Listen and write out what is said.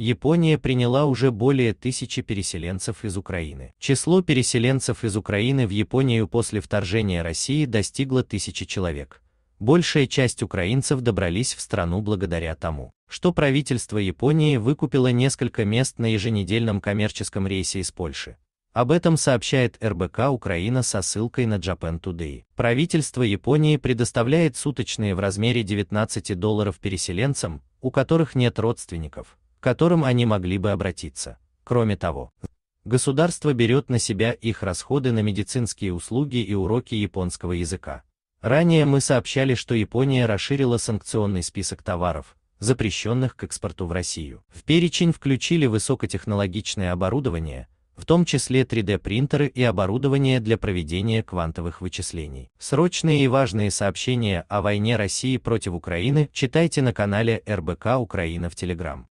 Япония приняла уже более тысячи переселенцев из Украины. Число переселенцев из Украины в Японию после вторжения России достигло тысячи человек. Большая часть украинцев добрались в страну благодаря тому, что правительство Японии выкупило несколько мест на еженедельном коммерческом рейсе из Польши. Об этом сообщает РБК Украина со ссылкой на Japan Today. Правительство Японии предоставляет суточные в размере 19 долларов переселенцам, у которых нет родственников, к которым они могли бы обратиться. Кроме того, государство берет на себя их расходы на медицинские услуги и уроки японского языка. Ранее мы сообщали, что Япония расширила санкционный список товаров, запрещенных к экспорту в Россию. В перечень включили высокотехнологичное оборудование, в том числе 3D-принтеры и оборудование для проведения квантовых вычислений. Срочные и важные сообщения о войне России против Украины читайте на канале РБК Украина в Телеграм.